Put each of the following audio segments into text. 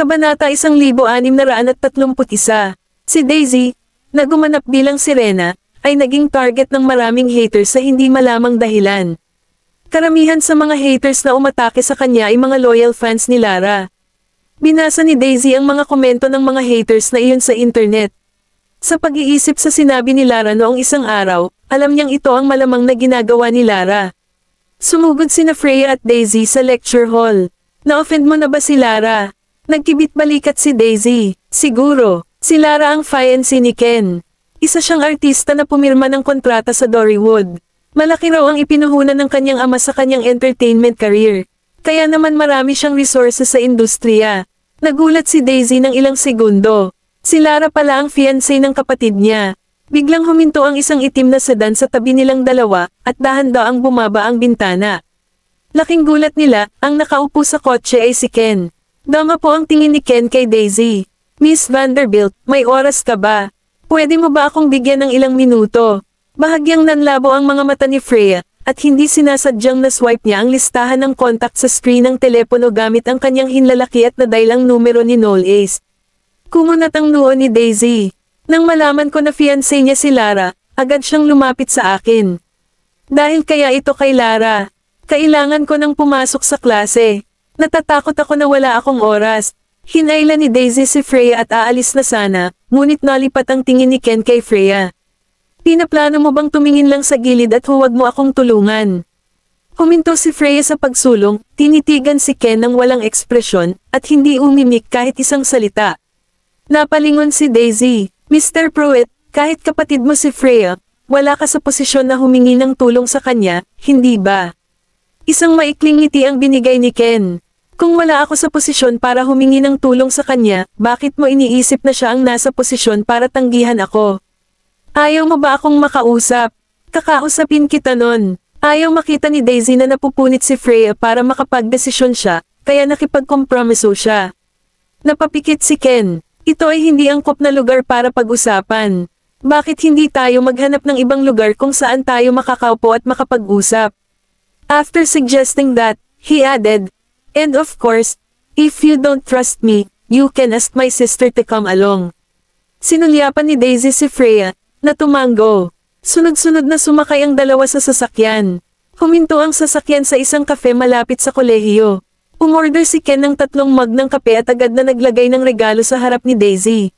Kabanata 1631, si Daisy, na gumanap bilang sirena, ay naging target ng maraming haters sa hindi malamang dahilan. Karamihan sa mga haters na umatake sa kanya ay mga loyal fans ni Lara. Binasa ni Daisy ang mga komento ng mga haters na iyon sa internet. Sa pag-iisip sa sinabi ni Lara noong isang araw, alam niyang ito ang malamang na ginagawa ni Lara. Sumugod sina Freya at Daisy sa lecture hall. Na-offend mo na ba si Lara? Nagkibit-balikat si Daisy. Siguro, si Lara ang fiancé ni Ken. Isa siyang artista na pumirma ng kontrata sa Dorywood. Malaki raw ang ipinuhunan ng kanyang ama sa kanyang entertainment career. Kaya naman marami siyang resources sa industriya. Nagulat si Daisy ng ilang segundo. Si Lara pala ang fiancé ng kapatid niya. Biglang huminto ang isang itim na sedan sa tabi nilang dalawa at dahan ang bumaba ang bintana. Laking gulat nila, ang nakaupo sa kotse ay si Ken po ang tingin ni Ken kay Daisy. Miss Vanderbilt, may oras ka ba? Pwede mo ba akong bigyan ng ilang minuto? Bahagyang nanlabo ang mga mata ni Freya, at hindi sinasadyang naswipe niya ang listahan ng contact sa screen ng telepono gamit ang kanyang hinlalaki at nadailang numero ni Noel Ace. Kumunat ang noo ni Daisy. Nang malaman ko na fiancé niya si Lara, agad siyang lumapit sa akin. Dahil kaya ito kay Lara, kailangan ko nang pumasok sa klase. Natatakot ako na wala akong oras. Hinayla ni Daisy si Freya at aalis na sana, ngunit nalipat ang tingin ni Ken kay Freya. Pinaplano mo bang tumingin lang sa gilid at huwag mo akong tulungan? Huminto si Freya sa pagsulong, tinitigan si Ken ng walang ekspresyon, at hindi umimik kahit isang salita. Napalingon si Daisy, Mr. Pruitt, kahit kapatid mo si Freya, wala ka sa posisyon na humingi ng tulong sa kanya, hindi ba? Isang maikling ngiti ang binigay ni Ken. Kung wala ako sa posisyon para humingi ng tulong sa kanya, bakit mo iniisip na siya ang nasa posisyon para tanggihan ako? Ayaw mo ba akong makausap? Kakausapin kita nun. Ayaw makita ni Daisy na napupunit si Freya para makapagdesisyon siya, kaya nakipagkompromiso siya. Napapikit si Ken. Ito ay hindi angkop na lugar para pag-usapan. Bakit hindi tayo maghanap ng ibang lugar kung saan tayo makakaupo at makapag-usap? After suggesting that, he added, And of course, if you don't trust me, you can ask my sister to come along. Sinulyapan ni Daisy si Freya, na tumango. Sunod-sunod na sumakay ang dalawa sa sasakyan. Huminto ang sasakyan sa isang kafe malapit sa kolehiyo. Umorder si Ken ng tatlong mug ng kape at agad na naglagay ng regalo sa harap ni Daisy.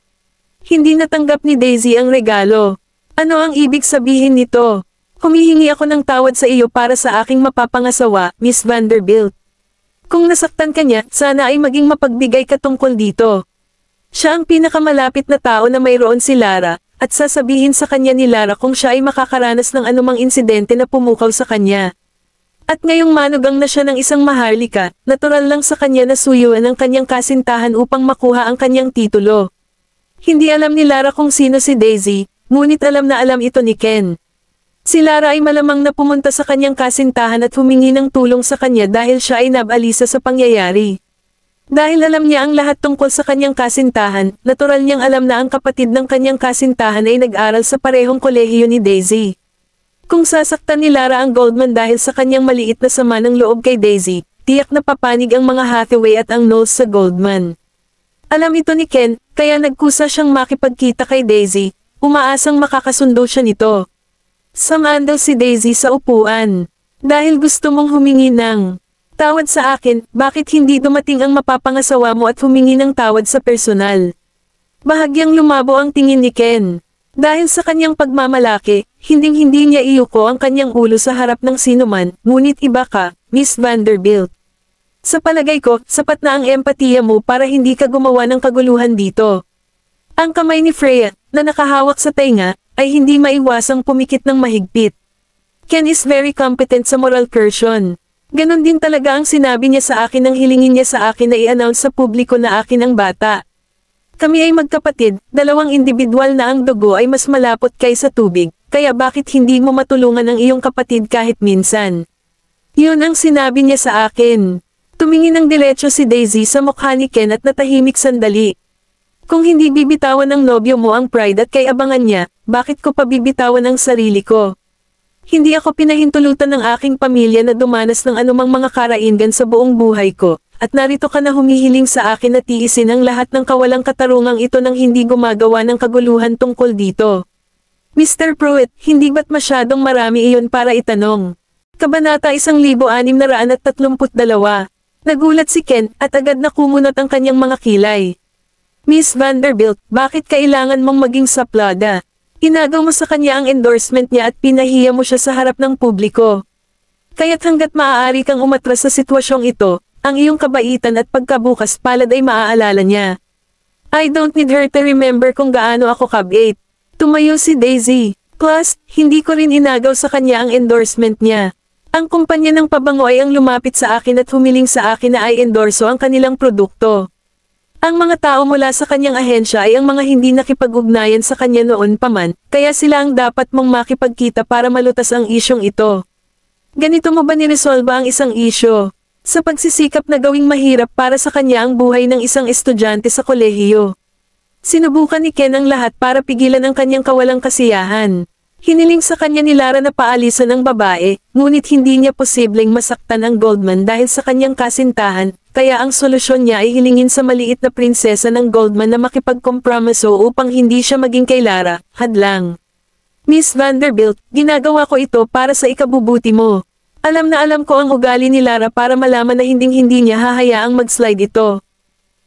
Hindi natanggap ni Daisy ang regalo. Ano ang ibig sabihin nito? Humihingi ako ng tawad sa iyo para sa aking mapapangasawa, Miss Vanderbilt. Kung nasaktan ka niya, sana ay maging mapagbigay ka tungkol dito. Siya ang pinakamalapit na tao na mayroon si Lara, at sasabihin sa kanya ni Lara kung siya ay makakaranas ng anumang insidente na pumukaw sa kanya. At ngayong manugang na siya ng isang maharlika, natural lang sa kanya na suyuan ang kanyang kasintahan upang makuha ang kanyang titulo. Hindi alam ni Lara kung sino si Daisy, ngunit alam na alam ito ni Ken. Si Lara ay malamang na pumunta sa kanyang kasintahan at humingi ng tulong sa kanya dahil siya ay nabalisa sa pangyayari. Dahil alam niya ang lahat tungkol sa kanyang kasintahan, natural niyang alam na ang kapatid ng kanyang kasintahan ay nag-aral sa parehong kolehiyo ni Daisy. Kung sasaktan ni Lara ang Goldman dahil sa kanyang maliit na sama ng loob kay Daisy, tiyak na papanig ang mga Hathaway at ang Knowles sa Goldman. Alam ito ni Ken, kaya nagkusa siyang makipagkita kay Daisy, umaasang makakasundo siya nito. Samaan si Daisy sa upuan. Dahil gusto mong humingi ng tawad sa akin, bakit hindi dumating ang mapapangasawa mo at humingi ng tawad sa personal? Bahagyang lumabo ang tingin ni Ken. Dahil sa kanyang pagmamalaki, hinding-hindi niya iyuko ang kanyang ulo sa harap ng sinuman, ngunit iba ka, Miss Vanderbilt. Sa palagay ko, sapat na ang empatiya mo para hindi ka gumawa ng kaguluhan dito. Ang kamay ni Freya, na nakahawak sa tainga, ay hindi maiwasang pumikit ng mahigpit. Ken is very competent sa moral person. Ganon din talaga ang sinabi niya sa akin nang hilingin niya sa akin na i-announce sa publiko na akin ang bata. Kami ay magkapatid, dalawang individual na ang dugo ay mas malapot kaysa tubig, kaya bakit hindi mo matulungan ang iyong kapatid kahit minsan? Yun ang sinabi niya sa akin. Tumingin ng diretso si Daisy sa mukha ni Ken at natahimik sandali. Kung hindi bibitawan ng nobyo mo ang pride at kay abangan niya, bakit ko pabibitawan ang sarili ko? Hindi ako pinahintulutan ng aking pamilya na dumanas ng anumang mga karaingan sa buong buhay ko, at narito ka na humihiling sa akin na tiisin ang lahat ng kawalang katarungang ito nang hindi gumagawa ng kaguluhan tungkol dito. Mr. Pruitt, hindi ba't masyadong marami iyon para itanong? Kabanata 1632 Nagulat si Ken at agad na kumunot ang kanyang mga kilay. Miss Vanderbilt, bakit kailangan mong maging saplada? Inado mo sa kanya ang endorsement niya at pinahiya mo siya sa harap ng publiko. Kaya't hanggat maaari kang umatras sa sitwasyong ito, ang iyong kabaitan at pagkabukas palad ay maaalala niya. I don't need her to remember kung gaano ako kabait. Tumayo si Daisy. Plus, hindi ko rin inagaw sa kanya ang endorsement niya. Ang kumpanya ng pabango ay ang lumapit sa akin at humiling sa akin na ay endorso ang kanilang produkto. Ang mga tao mula sa kanyang ahensya ay ang mga hindi nakipag-ugnayan sa kanya noon paman, kaya sila ang dapat mong makipagkita para malutas ang isyong ito. Ganito mo ba niresolba ang isang isyo? Sa pagsisikap na gawing mahirap para sa kanya ang buhay ng isang estudyante sa kolehiyo. Sinubukan ni Ken ang lahat para pigilan ang kanyang kawalang kasiyahan. Hiniling sa kanya ni Lara na paalisan ang babae, ngunit hindi niya posibleng masaktan ang Goldman dahil sa kanyang kasintahan, kaya ang solusyon niya ay hilingin sa maliit na prinsesa ng Goldman na makipagkompromiso upang hindi siya maging kay Lara, hadlang. Miss Vanderbilt, ginagawa ko ito para sa ikabubuti mo. Alam na alam ko ang ugali ni Lara para malaman na hinding-hindi niya hahayaang mag-slide ito.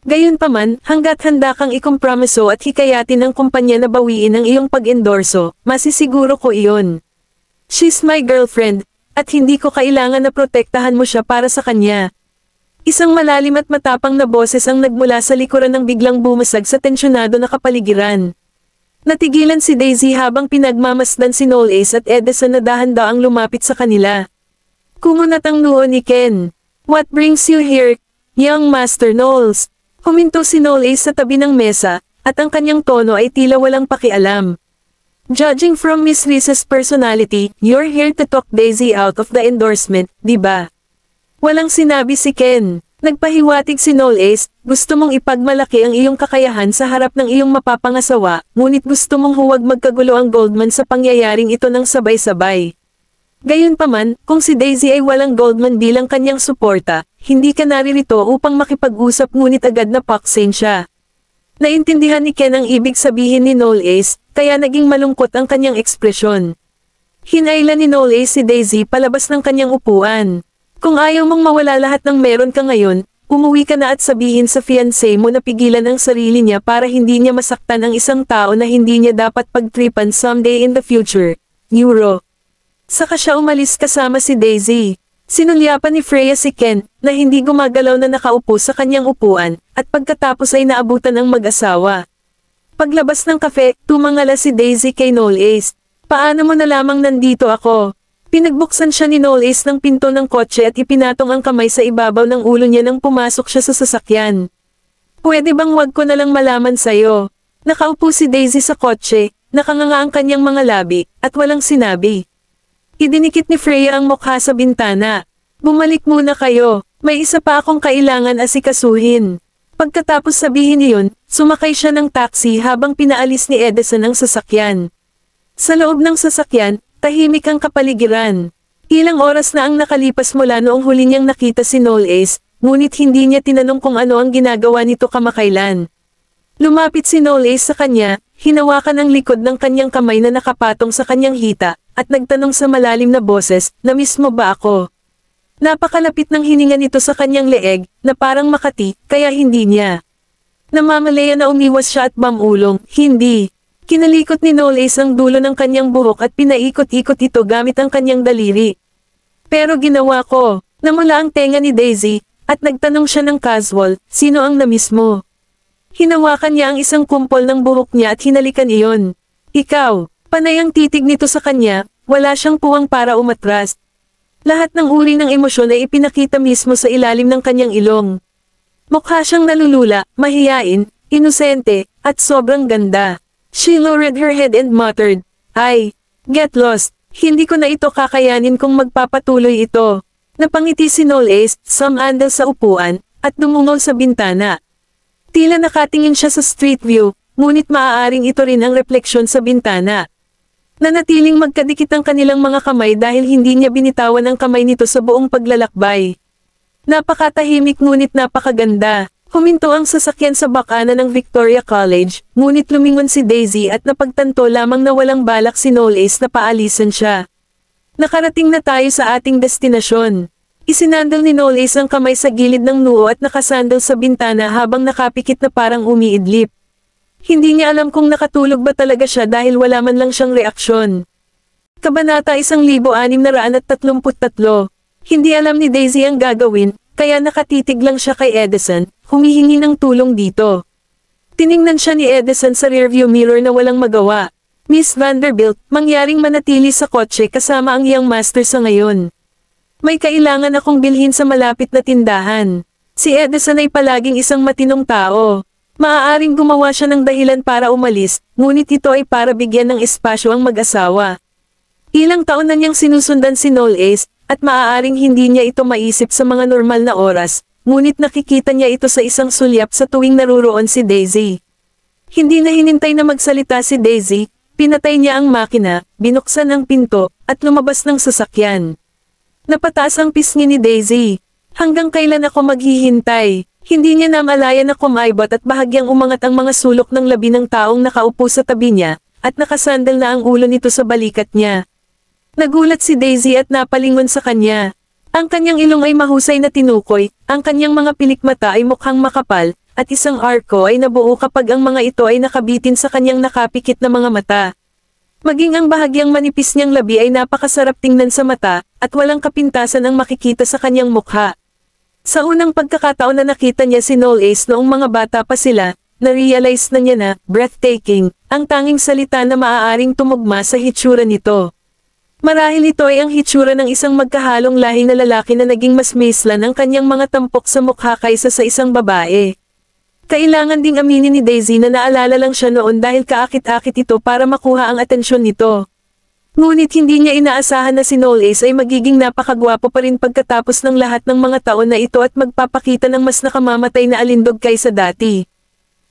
Gayunpaman, hanggat handa kang ikompromiso at hikayatin ang kumpanya na bawiin ang iyong pag-endorso, masisiguro ko iyon. She's my girlfriend, at hindi ko kailangan na protektahan mo siya para sa kanya. Isang malalim at matapang na boses ang nagmula sa likuran ng biglang bumasag sa tensyonado na kapaligiran. Natigilan si Daisy habang pinagmamasdan si Noel Ace at Edison na dahan-daang lumapit sa kanila. Kumunat ang noo ni Ken. What brings you here, young Master Knowles? Huminto si Nolace sa tabi ng mesa, at ang kanyang tono ay tila walang pakialam. Judging from Miss Reese's personality, you're here to talk Daisy out of the endorsement, di ba? Walang sinabi si Ken. Nagpahiwatig si Noel Ace, gusto mong ipagmalaki ang iyong kakayahan sa harap ng iyong mapapangasawa, ngunit gusto mong huwag magkagulo ang Goldman sa pangyayaring ito ng sabay-sabay. Gayunpaman, kung si Daisy ay walang Goldman bilang kanyang suporta, hindi ka naririto upang makipag-usap ngunit agad na paksin siya. Naintindihan ni Ken ang ibig sabihin ni Noel Ace, kaya naging malungkot ang kanyang ekspresyon. Hinailan ni Noel Ace si Daisy palabas ng kanyang upuan. Kung ayaw mong mawala lahat ng meron ka ngayon, umuwi ka na at sabihin sa fiancé mo na pigilan ang sarili niya para hindi niya masaktan ang isang tao na hindi niya dapat pagtripan someday in the future. Euro Saka siya umalis kasama si Daisy. Sinulyapan ni Freya si Ken na hindi gumagalaw na nakaupo sa kanyang upuan at pagkatapos ay naabutan ng mag-asawa. Paglabas ng kafe, tumangala si Daisy kay Noel Ace. Paano mo na lamang nandito ako? Pinagbuksan siya ni Noel Ace ng pinto ng kotse at ipinatong ang kamay sa ibabaw ng ulo niya nang pumasok siya sa sasakyan. Pwede bang wag ko na lang malaman sa'yo? Nakaupo si Daisy sa kotse, nakanganga ang kanyang mga labi, at walang sinabi. Idinikit ni Freya ang mukha sa bintana. Bumalik muna kayo, may isa pa akong kailangan asikasuhin. Pagkatapos sabihin iyon, sumakay siya ng taxi habang pinaalis ni Edison ang sasakyan. Sa loob ng sasakyan, tahimik ang kapaligiran. Ilang oras na ang nakalipas mula noong huli niyang nakita si Noel Ace, ngunit hindi niya tinanong kung ano ang ginagawa nito kamakailan. Lumapit si Noel Ace sa kanya, hinawakan ang likod ng kanyang kamay na nakapatong sa kanyang hita, at nagtanong sa malalim na boses, na mismo ba ako? Napakalapit ng hininga nito sa kanyang leeg, na parang makati, kaya hindi niya. Namamalaya na umiwas siya at bamulong, hindi. Kinalikot ni Knowles ang dulo ng kanyang buhok at pinaikot-ikot ito gamit ang kanyang daliri. Pero ginawa ko, namula ang tenga ni Daisy, at nagtanong siya ng casual, sino ang namiss mo? Hinawakan niya ang isang kumpol ng buhok niya at hinalikan iyon. Ikaw, Panay ang titig nito sa kanya, wala siyang puwang para umatras. Lahat ng uri ng emosyon ay ipinakita mismo sa ilalim ng kanyang ilong. Mukha siyang nalulula, mahiyain, inosente, at sobrang ganda. She lowered her head and muttered, Ay, get lost, hindi ko na ito kakayanin kung magpapatuloy ito. Napangiti si Noel Ace, sumandal sa upuan, at dumungaw sa bintana. Tila nakatingin siya sa street view, ngunit maaaring ito rin ang refleksyon sa bintana. Nanatiling magkadikit ang kanilang mga kamay dahil hindi niya binitawan ang kamay nito sa buong paglalakbay. Napakatahimik ngunit napakaganda. Huminto ang sasakyan sa bakana ng Victoria College, ngunit lumingon si Daisy at napagtanto lamang na walang balak si Knowles na paalisan siya. Nakarating na tayo sa ating destinasyon. Isinandal ni Knowles ang kamay sa gilid ng nuo at nakasandal sa bintana habang nakapikit na parang umiidlip. Hindi niya alam kung nakatulog ba talaga siya dahil wala man lang siyang reaksyon. Kabanata 1633 Hindi alam ni Daisy ang gagawin, kaya nakatitig lang siya kay Edison, humihingi ng tulong dito. Tiningnan siya ni Edison sa rearview mirror na walang magawa. Miss Vanderbilt, mangyaring manatili sa kotse kasama ang iyang master sa ngayon. May kailangan akong bilhin sa malapit na tindahan. Si Edison ay palaging isang matinong tao. Maaaring gumawa siya ng dahilan para umalis, ngunit ito ay para bigyan ng espasyo ang mag-asawa. Ilang taon na niyang sinusundan si Noel Ace, at maaaring hindi niya ito maisip sa mga normal na oras, ngunit nakikita niya ito sa isang sulyap sa tuwing naruroon si Daisy. Hindi na hinintay na magsalita si Daisy, pinatay niya ang makina, binuksan ang pinto, at lumabas ng sasakyan. Napataas ang pisngi ni Daisy. Hanggang kailan ako maghihintay? Hindi niya namalaya na kumaibot at bahagyang umangat ang mga sulok ng labi ng taong nakaupo sa tabi niya, at nakasandal na ang ulo nito sa balikat niya. Nagulat si Daisy at napalingon sa kanya. Ang kanyang ilong ay mahusay na tinukoy, ang kanyang mga pilikmata ay mukhang makapal, at isang arko ay nabuo kapag ang mga ito ay nakabitin sa kanyang nakapikit na mga mata. Maging ang bahagyang manipis niyang labi ay napakasarap tingnan sa mata, at walang kapintasan ang makikita sa kanyang mukha. Sa unang pagkakataon na nakita niya si Noel Ace noong mga bata pa sila, na-realize na niya na, breathtaking, ang tanging salita na maaaring tumugma sa hitsura nito. Marahil ito ay ang hitsura ng isang magkahalong lahi na lalaki na naging mas mislan ang kanyang mga tampok sa mukha kaysa sa isang babae. Kailangan ding aminin ni Daisy na naalala lang siya noon dahil kaakit-akit ito para makuha ang atensyon nito. Ngunit hindi niya inaasahan na si Noel Ace ay magiging napakagwapo pa rin pagkatapos ng lahat ng mga taon na ito at magpapakita ng mas nakamamatay na alindog kaysa dati.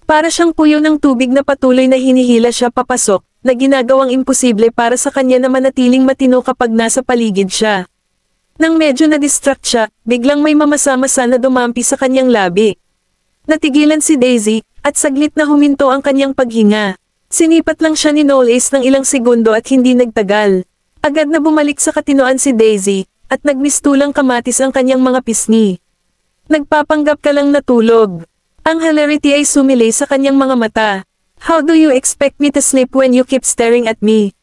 Para siyang puyo ng tubig na patuloy na hinihila siya papasok, na ginagawang imposible para sa kanya na manatiling matino kapag nasa paligid siya. Nang medyo na-distract siya, biglang may mamasa-masa na dumampi sa kanyang labi. Natigilan si Daisy, at saglit na huminto ang kanyang paghinga. Sinipat lang siya ni Knowles Ace ng ilang segundo at hindi nagtagal. Agad na bumalik sa katinoan si Daisy, at nagmistulang kamatis ang kanyang mga pisngi. Nagpapanggap ka lang natulog. Ang hilarity ay sumilay sa kanyang mga mata. How do you expect me to sleep when you keep staring at me?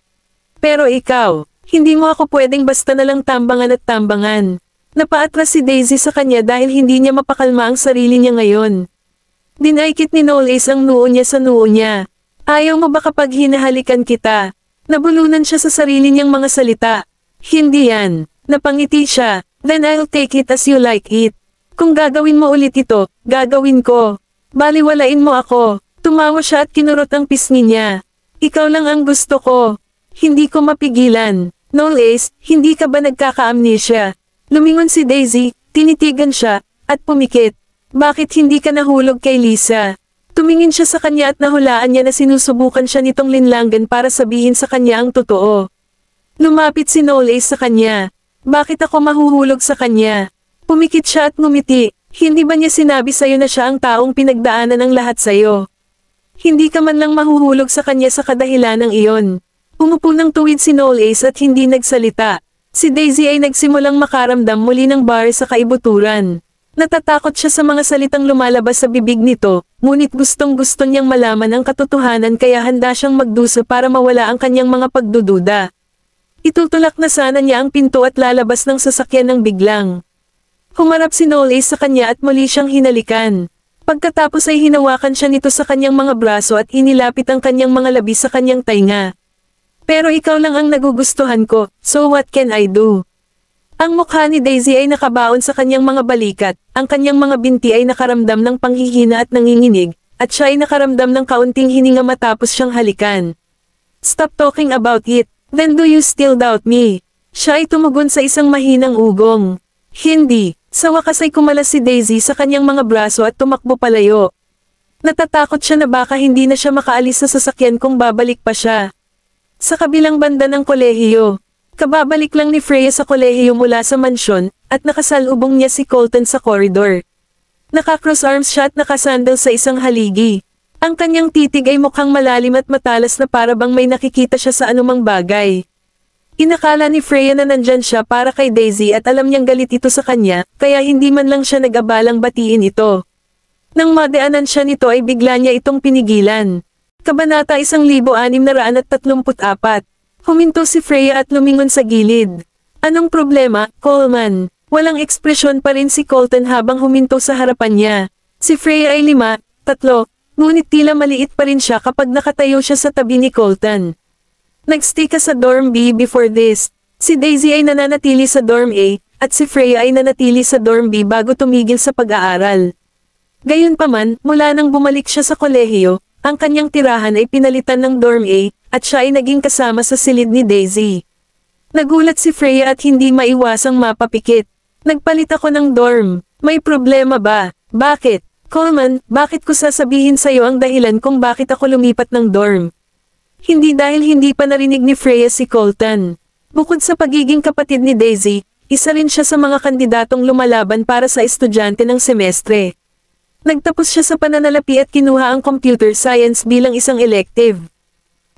Pero ikaw, hindi mo ako pwedeng basta na lang tambangan at tambangan. Napaatras si Daisy sa kanya dahil hindi niya mapakalma ang sarili niya ngayon. Dinaikit ni Knowles ang noo niya sa noo niya, Ayaw mo ba kapag hinahalikan kita? Nabulunan siya sa sarili niyang mga salita. Hindi yan. Napangiti siya. Then I'll take it as you like it. Kung gagawin mo ulit ito, gagawin ko. Baliwalain mo ako. Tumawa siya at kinurot ang pisngi niya. Ikaw lang ang gusto ko. Hindi ko mapigilan. No Lace, hindi ka ba nagkaka-amnesia? Lumingon si Daisy, tinitigan siya, at pumikit. Bakit hindi ka nahulog kay Lisa? Tumingin siya sa kanya at nahulaan niya na sinusubukan siya nitong linlangan para sabihin sa kanya ang totoo. Lumapit si Nolace sa kanya. Bakit ako mahuhulog sa kanya? Pumikit siya at ngumiti. Hindi ba niya sinabi sa'yo na siya ang taong pinagdaanan ng lahat sa'yo? Hindi ka man lang mahuhulog sa kanya sa kadahilan ng iyon. Umupo ng tuwid si Nolace at hindi nagsalita. Si Daisy ay nagsimulang makaramdam muli ng bar sa kaibuturan. Natatakot siya sa mga salitang lumalabas sa bibig nito, ngunit gustong-gusto niyang malaman ang katotohanan kaya handa siyang magdusa para mawala ang kanyang mga pagdududa. Itutulak na sana niya ang pinto at lalabas ng sasakyan ng biglang. Humarap si Nole sa kanya at muli siyang hinalikan. Pagkatapos ay hinawakan siya nito sa kanyang mga braso at inilapit ang kanyang mga labi sa kanyang tainga. Pero ikaw lang ang nagugustuhan ko, so what can I do? Ang mukha ni Daisy ay nakabaon sa kanyang mga balikat, ang kanyang mga binti ay nakaramdam ng panghihina at nanginginig, at siya ay nakaramdam ng kaunting hininga matapos siyang halikan. Stop talking about it, then do you still doubt me? Siya ay tumugon sa isang mahinang ugong. Hindi, sa wakas ay kumalas si Daisy sa kanyang mga braso at tumakbo palayo. Natatakot siya na baka hindi na siya makaalis sa sasakyan kung babalik pa siya. Sa kabilang banda ng kolehiyo, Kababalik lang ni Freya sa kolehiyo mula sa mansyon, at nakasalubong niya si Colton sa koridor. Nakakross arms siya at nakasandal sa isang haligi. Ang kanyang titig ay mukhang malalim at matalas na para bang may nakikita siya sa anumang bagay. Inakala ni Freya na nandyan siya para kay Daisy at alam niyang galit ito sa kanya, kaya hindi man lang siya nag-abalang batiin ito. Nang madaanan siya nito ay bigla niya itong pinigilan. Kabanata 1634 Huminto si Freya at lumingon sa gilid. Anong problema, Coleman? Walang ekspresyon pa rin si Colton habang huminto sa harapan niya. Si Freya ay lima, tatlo, ngunit tila maliit pa rin siya kapag nakatayo siya sa tabi ni Colton. Nagstay ka sa dorm B before this. Si Daisy ay nananatili sa dorm A, at si Freya ay nanatili sa dorm B bago tumigil sa pag-aaral. Gayunpaman, mula nang bumalik siya sa kolehiyo, ang kanyang tirahan ay pinalitan ng dorm A, at siya ay naging kasama sa silid ni Daisy. Nagulat si Freya at hindi maiwasang mapapikit. Nagpalit ako ng dorm. May problema ba? Bakit? Coleman, bakit ko sasabihin sa iyo ang dahilan kung bakit ako lumipat ng dorm? Hindi dahil hindi pa narinig ni Freya si Colton. Bukod sa pagiging kapatid ni Daisy, isa rin siya sa mga kandidatong lumalaban para sa estudyante ng semestre. Nagtapos siya sa pananalapi at kinuha ang computer science bilang isang elective.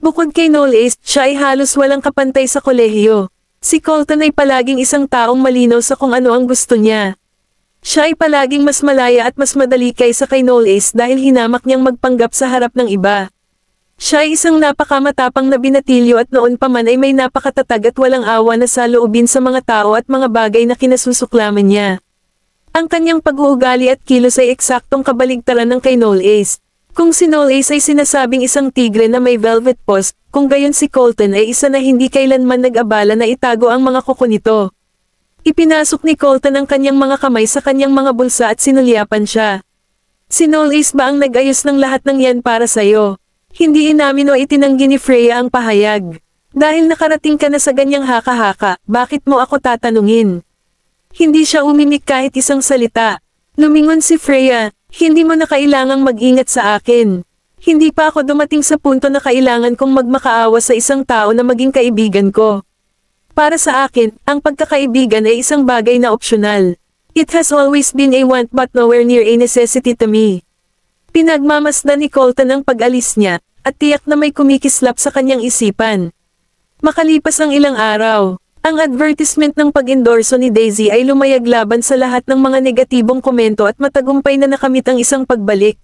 Bukod kay Noel Ace, siya ay halos walang kapantay sa kolehiyo. Si Colton ay palaging isang taong malinaw sa kung ano ang gusto niya. Siya ay palaging mas malaya at mas madali kaysa kay Noel Ace dahil hinamak niyang magpanggap sa harap ng iba. Siya ay isang napakamatapang na binatilyo at noon pa man ay may napakatatag at walang awa na saloobin sa mga tao at mga bagay na kinasusuklaman niya. Ang kanyang pag-uugali at kilos ay eksaktong kabaligtaran ng kay Noel Ace. Kung si Knowles ay sinasabing isang tigre na may velvet paws, kung gayon si Colton ay isa na hindi kailanman nag-abala na itago ang mga kuko nito. Ipinasok ni Colton ang kanyang mga kamay sa kanyang mga bulsa at sinulyapan siya. Si Knowles ba ang nag-ayos ng lahat ng yan para sa'yo? Hindi inamin o itinanggi ni Freya ang pahayag. Dahil nakarating ka na sa ganyang haka-haka, bakit mo ako tatanungin? Hindi siya umimik kahit isang salita, Lumingon si Freya, hindi mo na kailangang mag-ingat sa akin. Hindi pa ako dumating sa punto na kailangan kong magmakaawa sa isang tao na maging kaibigan ko. Para sa akin, ang pagkakaibigan ay isang bagay na optional. It has always been a want but nowhere near a necessity to me. Pinagmamasdan ni Colton ang pag-alis niya, at tiyak na may kumikislap sa kanyang isipan. Makalipas ang ilang araw, ang advertisement ng pag-endorso ni Daisy ay lumayag laban sa lahat ng mga negatibong komento at matagumpay na nakamit ang isang pagbalik.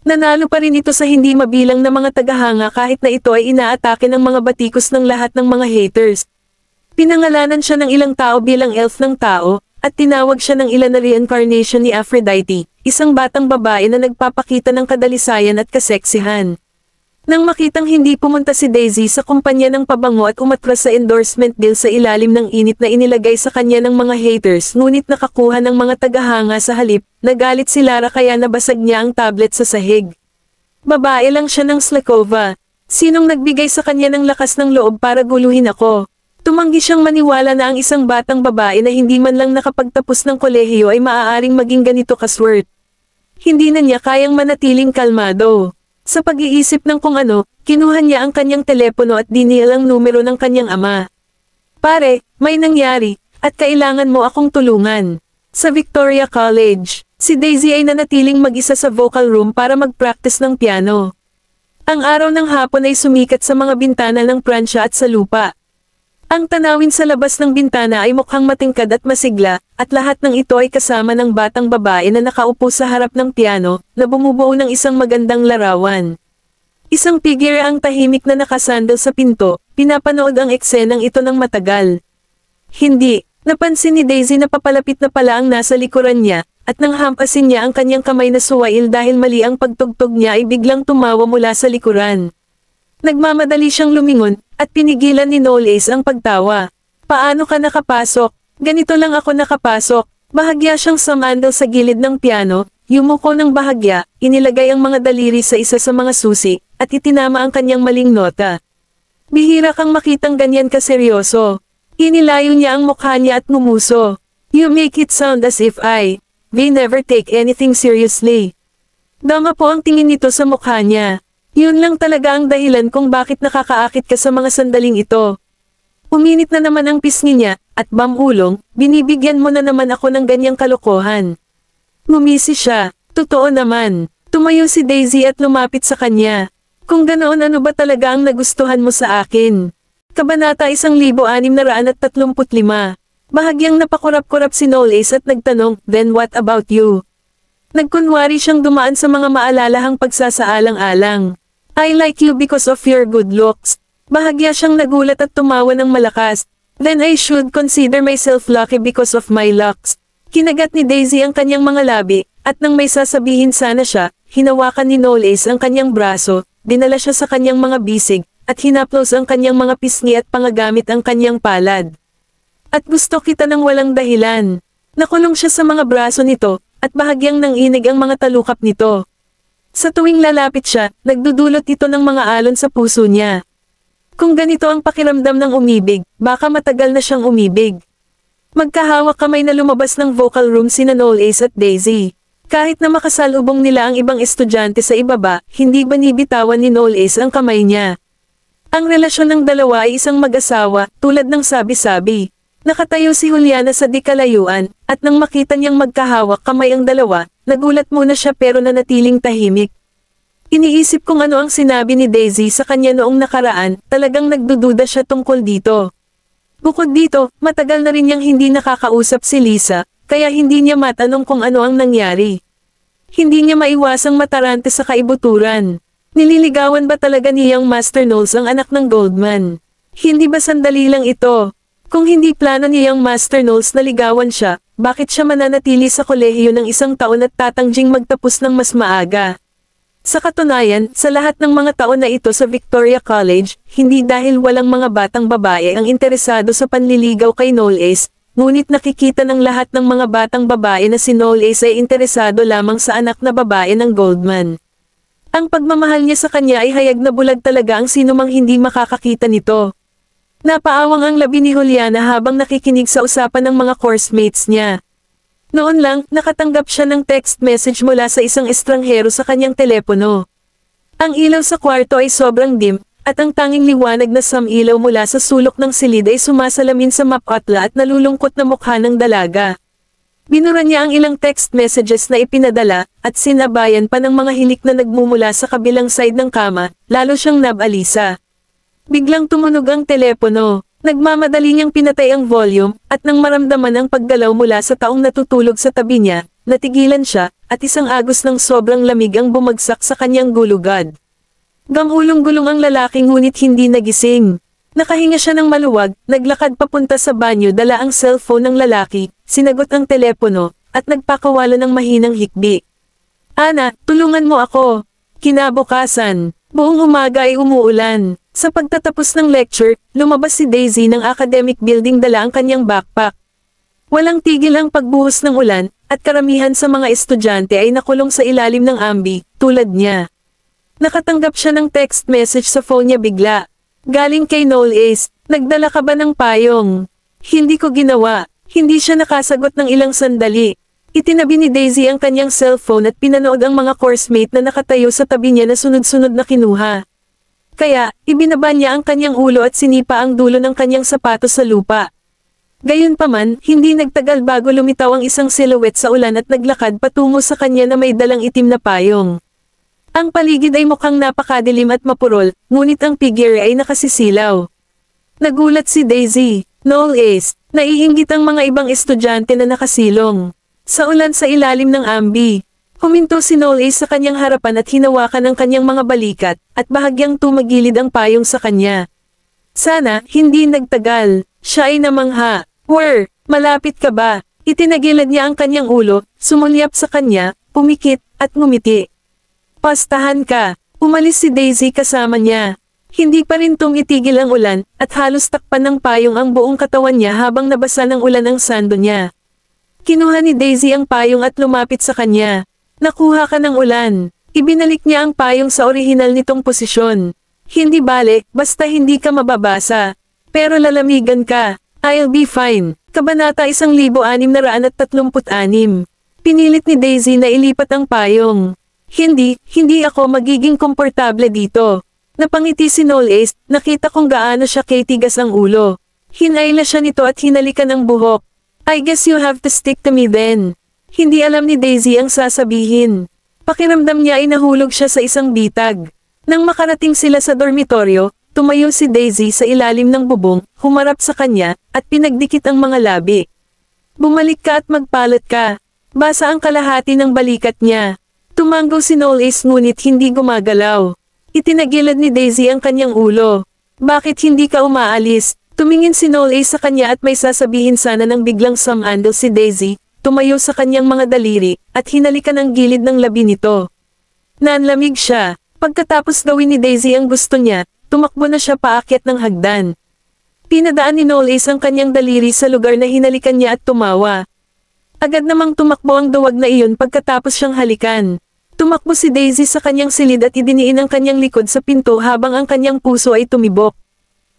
Nanalo pa rin ito sa hindi mabilang na mga tagahanga kahit na ito ay inaatake ng mga batikos ng lahat ng mga haters. Pinangalanan siya ng ilang tao bilang elf ng tao, at tinawag siya ng ilan na reincarnation ni Aphrodite, isang batang babae na nagpapakita ng kadalisayan at kaseksihan. Nang makitang hindi pumunta si Daisy sa kumpanya ng pabango at umatras sa endorsement deal sa ilalim ng init na inilagay sa kanya ng mga haters ngunit nakakuha ng mga tagahanga sa halip, nagalit si Lara kaya nabasag niya ang tablet sa sahig. Babae lang siya ng Slakova. Sinong nagbigay sa kanya ng lakas ng loob para guluhin ako? Tumanggi siyang maniwala na ang isang batang babae na hindi man lang nakapagtapos ng kolehiyo ay maaaring maging ganito kaswert. Hindi na niya kayang manatiling kalmado. Sa pag-iisip ng kung ano, kinuha niya ang kanyang telepono at diniel ang numero ng kanyang ama. Pare, may nangyari, at kailangan mo akong tulungan. Sa Victoria College, si Daisy ay nanatiling mag-isa sa vocal room para mag-practice ng piano. Ang araw ng hapon ay sumikat sa mga bintana ng pransya at sa lupa. Ang tanawin sa labas ng bintana ay mukhang matingkad at masigla, at lahat ng ito ay kasama ng batang babae na nakaupo sa harap ng piano, na bumubuo ng isang magandang larawan. Isang figure ang tahimik na nakasandal sa pinto, pinapanood ang eksenang ito ng matagal. Hindi, napansin ni Daisy na papalapit na pala ang nasa likuran niya, at nang hampasin niya ang kanyang kamay na suwail dahil mali ang pagtugtog niya ay biglang tumawa mula sa likuran. Nagmamadali siyang lumingon, at pinigilan ni Noel Ace ang pagtawa. Paano ka nakapasok? Ganito lang ako nakapasok. Bahagya siyang sumandal sa gilid ng piano, yumuko ng bahagya, inilagay ang mga daliri sa isa sa mga susi, at itinama ang kanyang maling nota. Bihira kang makitang ganyan ka seryoso. Inilayo niya ang mukha niya at ngumuso. You make it sound as if I, we never take anything seriously. Dama po ang tingin nito sa mukha niya. Yun lang talaga ang dahilan kung bakit nakakaakit ka sa mga sandaling ito. Uminit na naman ang pisngi niya, at mamulong, binibigyan mo na naman ako ng ganyang kalokohan. Ngumisi siya, totoo naman. Tumayo si Daisy at lumapit sa kanya. Kung ganoon ano ba talaga ang nagustuhan mo sa akin? Kabanata 1635 Bahagyang napakurap-kurap si Knowles at nagtanong, Then what about you? Nagkunwari siyang dumaan sa mga maalalahang pagsasaalang-alang. I like you because of your good looks. Bahagya siyang nagulat at tumawa ng malakas. Then I should consider myself lucky because of my looks. Kinagat ni Daisy ang kanyang mga labi, at nang may sasabihin sana siya, hinawakan ni Knowles ang kanyang braso, dinala siya sa kanyang mga bisig, at hinaplos ang kanyang mga pisngi at pangagamit ang kanyang palad. At gusto kita ng walang dahilan. Nakulong siya sa mga braso nito, at bahagyang nanginig ang mga talukap nito. Sa tuwing lalapit siya, nagdudulot ito ng mga alon sa puso niya. Kung ganito ang pakiramdam ng umibig, baka matagal na siyang umibig. Magkahawak kamay na lumabas ng vocal room sina Noel Ace at Daisy. Kahit na makasalubong nila ang ibang estudyante sa ibaba, hindi ba nibitawan ni Noel Ace ang kamay niya. Ang relasyon ng dalawa ay isang mag-asawa, tulad ng sabi-sabi. Nakatayo si Juliana sa dikalayuan, at nang makita niyang magkahawak kamay ang dalawa, Nagulat muna siya pero nanatiling tahimik. Iniisip kung ano ang sinabi ni Daisy sa kanya noong nakaraan, talagang nagdududa siya tungkol dito. Bukod dito, matagal na rin niyang hindi nakakausap si Lisa, kaya hindi niya matanong kung ano ang nangyari. Hindi niya maiwasang matarante sa kaibuturan. Nililigawan ba talaga niyang Master Knowles ang anak ng Goldman? Hindi ba sandali lang ito? Kung hindi plano niyang Master Knowles na ligawan siya, bakit siya mananatili sa kolehiyo ng isang taon at tatangjing magtapos ng mas maaga? Sa katunayan, sa lahat ng mga taon na ito sa Victoria College, hindi dahil walang mga batang babae ang interesado sa panliligaw kay Knowles, ngunit nakikita ng lahat ng mga batang babae na si Knowles ay interesado lamang sa anak na babae ng Goldman. Ang pagmamahal niya sa kanya ay hayag na bulag talaga ang sinumang hindi makakakita nito. Napaawang ang labi ni Juliana habang nakikinig sa usapan ng mga coursemates niya. Noon lang, nakatanggap siya ng text message mula sa isang estranghero sa kanyang telepono. Ang ilaw sa kwarto ay sobrang dim, at ang tanging liwanag na samilaw mula sa sulok ng silid ay sumasalamin sa mapatla at nalulungkot na mukha ng dalaga. Binura niya ang ilang text messages na ipinadala, at sinabayan pa ng mga hilik na nagmumula sa kabilang side ng kama, lalo siyang nabalisa. Biglang tumunog ang telepono. Nagmamadali niyang pinatay ang volume, at nang maramdaman ang paggalaw mula sa taong natutulog sa tabi niya, natigilan siya, at isang agos ng sobrang lamig ang bumagsak sa kanyang gulugad. Gangulong-gulong ang lalaki ngunit hindi nagising. Nakahinga siya ng maluwag, naglakad papunta sa banyo dala ang cellphone ng lalaki, sinagot ang telepono, at nagpakawala ng mahinang hikbi. Ana, tulungan mo ako. Kinabukasan, buong umaga ay umuulan. Sa pagtatapos ng lecture, lumabas si Daisy ng academic building dala ang kanyang backpack. Walang tigil ang pagbuhos ng ulan, at karamihan sa mga estudyante ay nakulong sa ilalim ng ambi, tulad niya. Nakatanggap siya ng text message sa phone niya bigla. Galing kay Noel Ace, nagdala ka ba ng payong? Hindi ko ginawa, hindi siya nakasagot ng ilang sandali. Itinabi ni Daisy ang kanyang cellphone at pinanood ang mga coursemate na nakatayo sa tabi niya na sunod-sunod na kinuha. Kaya, ibinaba niya ang kanyang ulo at sinipa ang dulo ng kanyang sapatos sa lupa. Gayunpaman, hindi nagtagal bago lumitaw ang isang silhouette sa ulan at naglakad patungo sa kanya na may dalang itim na payong. Ang paligid ay mukhang napakadilim at mapurol, ngunit ang figure ay nakasisilaw. Nagulat si Daisy, Noel Ace, naiinggit ang mga ibang estudyante na nakasilong. Sa ulan sa ilalim ng ambi, Huminto si Noel sa kanyang harapan at hinawakan ang kanyang mga balikat, at bahagyang tumagilid ang payong sa kanya. Sana, hindi nagtagal. Siya ay namangha. Wer, malapit ka ba? Itinagilad niya ang kanyang ulo, sumulyap sa kanya, pumikit, at ngumiti. Pastahan ka. Umalis si Daisy kasama niya. Hindi pa rin tumitigil ang ulan, at halos takpan ng payong ang buong katawan niya habang nabasa ng ulan ang sando niya. Kinuha ni Daisy ang payong at lumapit sa kanya. Nakuha ka ng ulan. Ibinalik niya ang payong sa orihinal nitong posisyon. Hindi bale, basta hindi ka mababasa. Pero lalamigan ka. I'll be fine. Kabanata 1636. Pinilit ni Daisy na ilipat ang payong. Hindi, hindi ako magiging komportable dito. Napangiti si Noel Ace, nakita kong gaano siya katigas ang ulo. Hinayla siya nito at hinalikan ang buhok. I guess you have to stick to me then. Hindi alam ni Daisy ang sasabihin. Pakiramdam niya ay nahulog siya sa isang bitag. Nang makarating sila sa dormitoryo, tumayo si Daisy sa ilalim ng bubong, humarap sa kanya, at pinagdikit ang mga labi. Bumalik ka at magpalat ka. Basa ang kalahati ng balikat niya. Tumanggo si Noel Ace ngunit hindi gumagalaw. Itinagilad ni Daisy ang kanyang ulo. Bakit hindi ka umaalis? Tumingin si Noel Ace sa kanya at may sasabihin sana nang biglang samandal si Daisy, tumayo sa kanyang mga daliri, at hinalikan ang gilid ng labi nito. Naanlamig siya, pagkatapos gawin ni Daisy ang gusto niya, tumakbo na siya paakyat ng hagdan. Pinadaan ni Knowles ang kanyang daliri sa lugar na hinalikan niya at tumawa. Agad namang tumakbo ang duwag na iyon pagkatapos siyang halikan. Tumakbo si Daisy sa kanyang silid at idiniin ang kanyang likod sa pinto habang ang kanyang puso ay tumibok.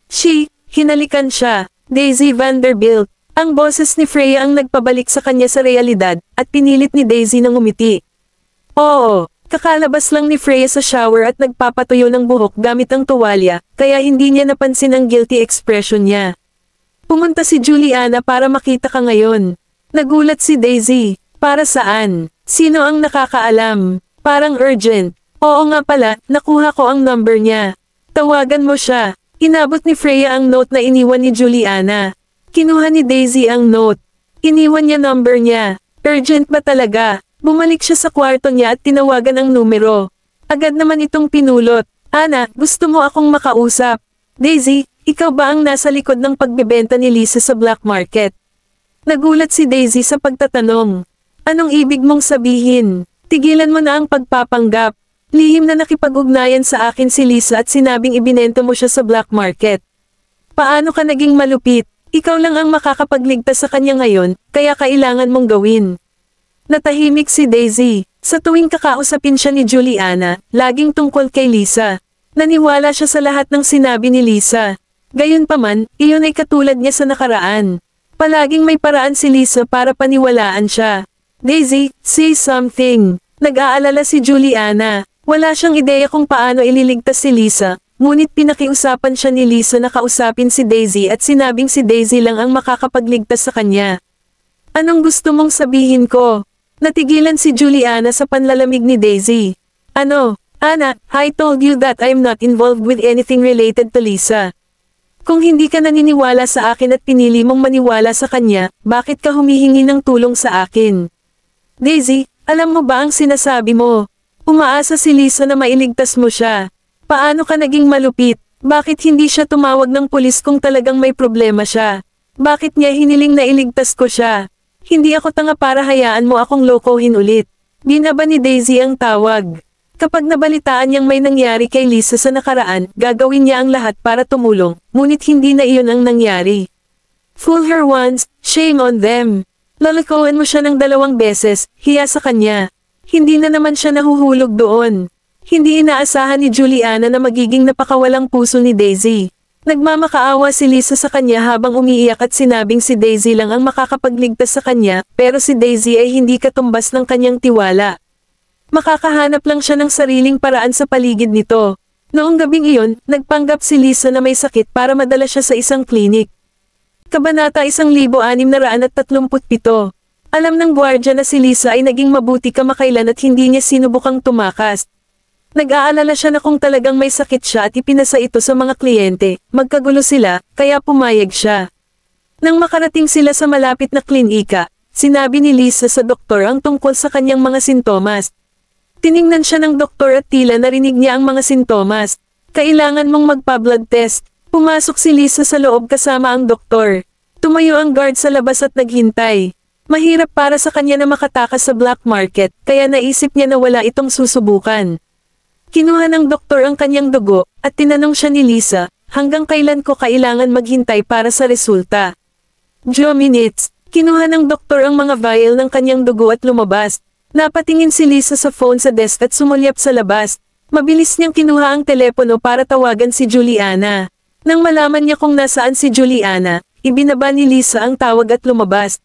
She, hinalikan siya, Daisy Vanderbilt. Ang boses ni Freya ang nagpabalik sa kanya sa realidad, at pinilit ni Daisy ng umiti. Oo, kakalabas lang ni Freya sa shower at nagpapatuyo ng buhok gamit ang tuwalya, kaya hindi niya napansin ang guilty expression niya. Pumunta si Juliana para makita ka ngayon. Nagulat si Daisy. Para saan? Sino ang nakakaalam? Parang urgent. Oo nga pala, nakuha ko ang number niya. Tawagan mo siya. Inabot ni Freya ang note na iniwan ni Juliana. Kinuha ni Daisy ang note. Iniwan niya number niya. Urgent ba talaga? Bumalik siya sa kwarto niya at tinawagan ang numero. Agad naman itong pinulot. Ana, gusto mo akong makausap. Daisy, ikaw ba ang nasa likod ng pagbebenta ni Lisa sa black market? Nagulat si Daisy sa pagtatanong. Anong ibig mong sabihin? Tigilan mo na ang pagpapanggap. Lihim na nakipag-ugnayan sa akin si Lisa at sinabing ibinenta mo siya sa black market. Paano ka naging malupit? Ikaw lang ang makakapagligtas sa kanya ngayon, kaya kailangan mong gawin. Natahimik si Daisy. Sa tuwing kakausapin siya ni Juliana, laging tungkol kay Lisa. Naniwala siya sa lahat ng sinabi ni Lisa. Gayunpaman, iyon ay katulad niya sa nakaraan. Palaging may paraan si Lisa para paniwalaan siya. Daisy, say something. Nag-aalala si Juliana. Wala siyang ideya kung paano ililigtas si Lisa, Ngunit pinakiusapan siya ni Lisa na kausapin si Daisy at sinabing si Daisy lang ang makakapagligtas sa kanya. Anong gusto mong sabihin ko? Natigilan si Juliana sa panlalamig ni Daisy. Ano, Anna, I told you that I'm not involved with anything related to Lisa. Kung hindi ka naniniwala sa akin at pinili mong maniwala sa kanya, bakit ka humihingi ng tulong sa akin? Daisy, alam mo ba ang sinasabi mo? Umaasa si Lisa na mailigtas mo siya. Paano ka naging malupit? Bakit hindi siya tumawag ng pulis kung talagang may problema siya? Bakit niya hiniling na iligtas ko siya? Hindi ako tanga para hayaan mo akong lokohin ulit. Binaba ni Daisy ang tawag. Kapag nabalitaan niyang may nangyari kay Lisa sa nakaraan, gagawin niya ang lahat para tumulong, ngunit hindi na iyon ang nangyari. Fool her once, shame on them. Lalakoan mo siya ng dalawang beses, hiya sa kanya. Hindi na naman siya nahuhulog doon. Hindi inaasahan ni Juliana na magiging napakawalang puso ni Daisy. Nagmamakaawa si Lisa sa kanya habang umiiyak at sinabing si Daisy lang ang makakapagligtas sa kanya, pero si Daisy ay hindi katumbas ng kanyang tiwala. Makakahanap lang siya ng sariling paraan sa paligid nito. Noong gabing iyon, nagpanggap si Lisa na may sakit para madala siya sa isang klinik. Kabanata 1637 Alam ng gwardya na si Lisa ay naging mabuti kamakailan at hindi niya sinubukang tumakas. Nag-aalala siya na kung talagang may sakit siya at ipinasa ito sa mga kliyente, magkagulo sila, kaya pumayag siya. Nang makarating sila sa malapit na klinika, sinabi ni Lisa sa doktor ang tungkol sa kanyang mga sintomas. Tiningnan siya ng doktor at tila narinig niya ang mga sintomas. Kailangan mong magpa-blood test. Pumasok si Lisa sa loob kasama ang doktor. Tumayo ang guard sa labas at naghintay. Mahirap para sa kanya na makatakas sa black market, kaya naisip niya na wala itong susubukan. Kinuha ng doktor ang kanyang dugo, at tinanong siya ni Lisa, hanggang kailan ko kailangan maghintay para sa resulta? Joe minutes, kinuha ng doktor ang mga vial ng kanyang dugo at lumabas. Napatingin si Lisa sa phone sa desk at sumulyap sa labas. Mabilis niyang kinuha ang telepono para tawagan si Juliana. Nang malaman niya kung nasaan si Juliana, ibinaba ni Lisa ang tawag at lumabas.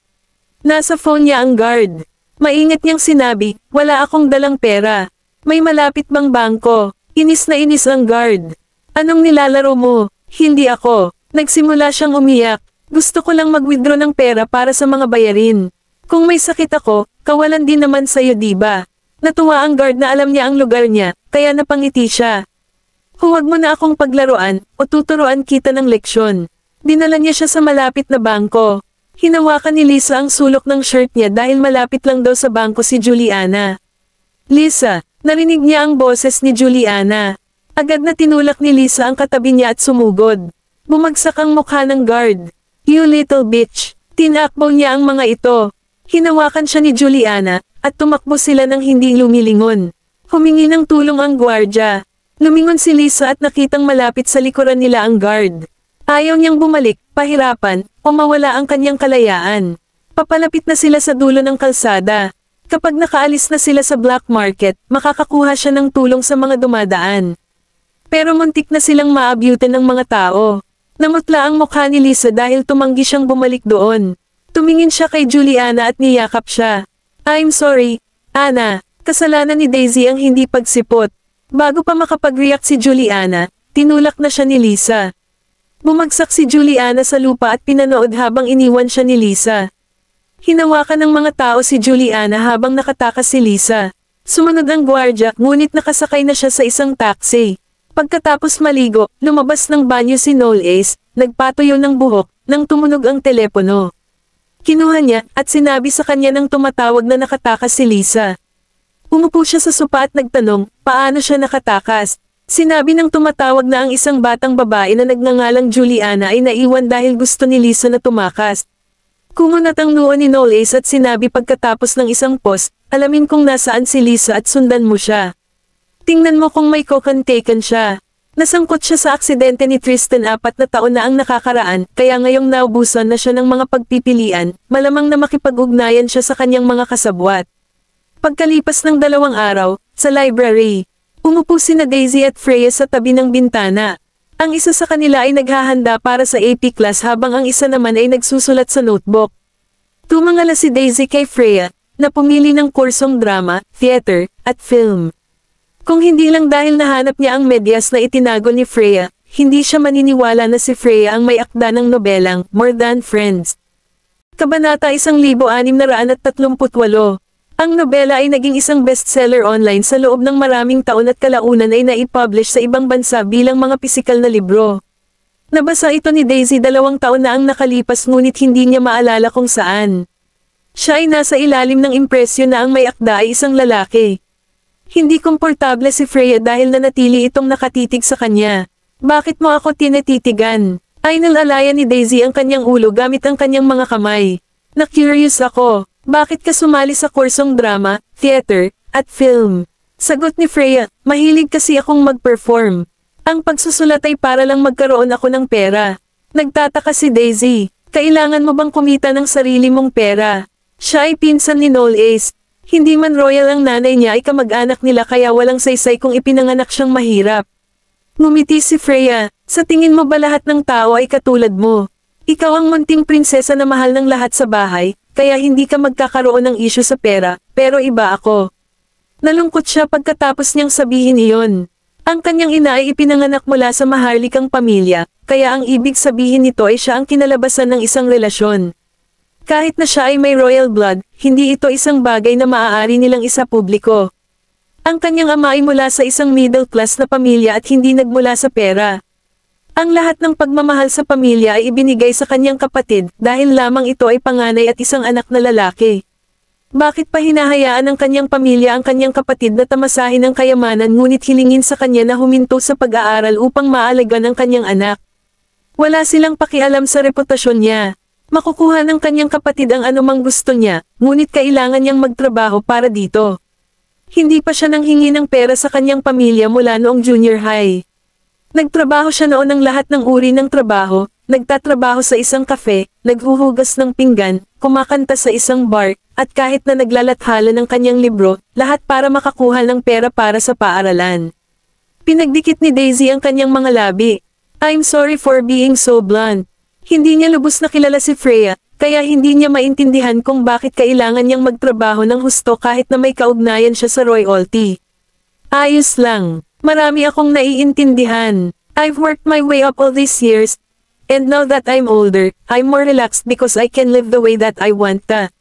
Nasa phone niya ang guard. Maingat niyang sinabi, wala akong dalang pera. May malapit bang bangko? Inis na inis ang guard. Anong nilalaro mo? Hindi ako. Nagsimula siyang umiyak. Gusto ko lang mag-withdraw ng pera para sa mga bayarin. Kung may sakit ako, kawalan din naman sa'yo diba? Natuwa ang guard na alam niya ang lugar niya, kaya napangiti siya. Huwag mo na akong paglaruan o tuturuan kita ng leksyon. Dinala niya siya sa malapit na bangko. Hinawakan ni Lisa ang sulok ng shirt niya dahil malapit lang daw sa bangko si Juliana. Lisa, Narinig niya ang boses ni Juliana. Agad na tinulak ni Lisa ang katabi niya at sumugod. Bumagsak ang mukha ng guard. You little bitch. Tinakbo niya ang mga ito. Hinawakan siya ni Juliana, at tumakbo sila ng hindi lumilingon. Humingi ng tulong ang gwardya. Lumingon si Lisa at nakitang malapit sa likuran nila ang guard. Ayaw niyang bumalik, pahirapan, o mawala ang kanyang kalayaan. Papalapit na sila sa dulo ng kalsada. Kapag nakaalis na sila sa black market, makakakuha siya ng tulong sa mga dumadaan. Pero muntik na silang maabyutan ng mga tao. Namutla ang mukha ni Lisa dahil tumanggi siyang bumalik doon. Tumingin siya kay Juliana at niyakap siya. I'm sorry, Ana, kasalanan ni Daisy ang hindi pagsipot. Bago pa makapag-react si Juliana, tinulak na siya ni Lisa. Bumagsak si Juliana sa lupa at pinanood habang iniwan siya ni Lisa. Hinawakan ng mga tao si Juliana habang nakatakas si Lisa. Sumunod ang gwardya ngunit nakasakay na siya sa isang taxi. Pagkatapos maligo, lumabas ng banyo si Noel Ace, nagpatuyo ng buhok, nang tumunog ang telepono. Kinuha niya at sinabi sa kanya nang tumatawag na nakatakas si Lisa. Umupo siya sa sopa at nagtanong, paano siya nakatakas? Sinabi ng tumatawag na ang isang batang babae na nagngangalang Juliana ay naiwan dahil gusto ni Lisa na tumakas, Kumunatang noon ni Noel at sinabi pagkatapos ng isang post, alamin kung nasaan si Lisa at sundan mo siya. Tingnan mo kung may kokan siya. Nasangkot siya sa aksidente ni Tristan apat na taon na ang nakakaraan, kaya ngayong naubusan na siya ng mga pagpipilian, malamang na makipag-ugnayan siya sa kanyang mga kasabwat. Pagkalipas ng dalawang araw, sa library, umupo si na Daisy at Freya sa tabi ng bintana. Ang isa sa kanila ay naghahanda para sa AP class habang ang isa naman ay nagsusulat sa notebook. Tumangala si Daisy kay Freya, na pumili ng kursong drama, theater, at film. Kung hindi lang dahil nahanap niya ang medyas na itinago ni Freya, hindi siya maniniwala na si Freya ang may akda ng nobelang More Than Friends. Kabanata 1638 ang nobela ay naging isang bestseller online sa loob ng maraming taon at kalaunan ay na-publish sa ibang bansa bilang mga pisikal na libro. Nabasa ito ni Daisy dalawang taon na ang nakalipas ngunit hindi niya maalala kung saan. Siya ay nasa ilalim ng impresyon na ang may akda ay isang lalaki. Hindi komportable si Freya dahil nanatili itong nakatitig sa kanya. Bakit mo ako tinatitigan? Ay nalalaya ni Daisy ang kanyang ulo gamit ang kanyang mga kamay. Na-curious ako. Bakit ka sumali sa kursong drama, theater, at film? Sagot ni Freya, mahilig kasi akong mag-perform. Ang pagsusulat ay para lang magkaroon ako ng pera. Nagtataka si Daisy, kailangan mo bang kumita ng sarili mong pera? Siya ay pinsan ni Noel Ace. Hindi man royal ang nanay niya ay kamag-anak nila kaya walang saysay kung ipinanganak siyang mahirap. Ngumiti si Freya, sa tingin mo ba lahat ng tao ay katulad mo? Ikaw ang munting prinsesa na mahal ng lahat sa bahay, kaya hindi ka magkakaroon ng issue sa pera, pero iba ako. Nalungkot siya pagkatapos niyang sabihin iyon. Ang kanyang ina ay ipinanganak mula sa maharlikang pamilya, kaya ang ibig sabihin nito ay siya ang kinalabasan ng isang relasyon. Kahit na siya ay may royal blood, hindi ito isang bagay na maaari nilang isa publiko. Ang kanyang ama ay mula sa isang middle class na pamilya at hindi nagmula sa pera. Ang lahat ng pagmamahal sa pamilya ay ibinigay sa kanyang kapatid dahil lamang ito ay panganay at isang anak na lalaki. Bakit pa hinahayaan ng kanyang pamilya ang kanyang kapatid na tamasahin ang kayamanan ngunit hilingin sa kanya na huminto sa pag-aaral upang maalagan ang kanyang anak? Wala silang pakialam sa reputasyon niya. Makukuha ng kanyang kapatid ang anumang gusto niya, ngunit kailangan niyang magtrabaho para dito. Hindi pa siya nang hingi ng pera sa kanyang pamilya mula noong junior high. Nagtrabaho siya noon ng lahat ng uri ng trabaho, nagtatrabaho sa isang kafe, naghuhugas ng pinggan, kumakanta sa isang bar, at kahit na naglalathala ng kanyang libro, lahat para makakuha ng pera para sa paaralan. Pinagdikit ni Daisy ang kanyang mga labi. I'm sorry for being so blunt. Hindi niya lubos na kilala si Freya, kaya hindi niya maintindihan kung bakit kailangan niyang magtrabaho ng husto kahit na may kaugnayan siya sa royalty. Ayos lang. Marami akong naiintindihan. I've worked my way up all these years, and now that I'm older, I'm more relaxed because I can live the way that I want ta.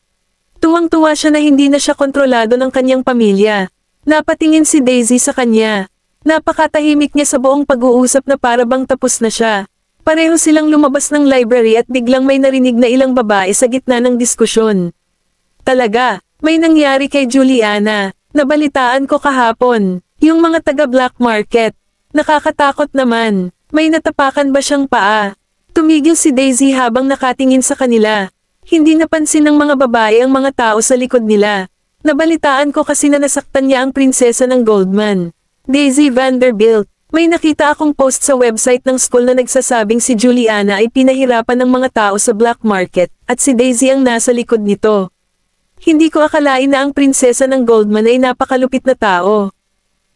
Tuwang-tuwa siya na hindi na siya kontrolado ng kanyang pamilya. Napatingin si Daisy sa kanya. Napakatahimik niya sa buong pag-uusap na parabang tapos na siya. Pareho silang lumabas ng library at biglang may narinig na ilang babae sa gitna ng diskusyon. Talaga, may nangyari kay Juliana, nabalitaan ko kahapon. Yung mga taga-black market. Nakakatakot naman. May natapakan ba siyang paa? Tumigil si Daisy habang nakatingin sa kanila. Hindi napansin ng mga babae ang mga tao sa likod nila. Nabalitaan ko kasi na nasaktan niya ang prinsesa ng Goldman. Daisy Vanderbilt, may nakita akong post sa website ng school na nagsasabing si Juliana ay pinahirapan ng mga tao sa black market at si Daisy ang nasa likod nito. Hindi ko akalain na ang prinsesa ng Goldman ay napakalupit na tao.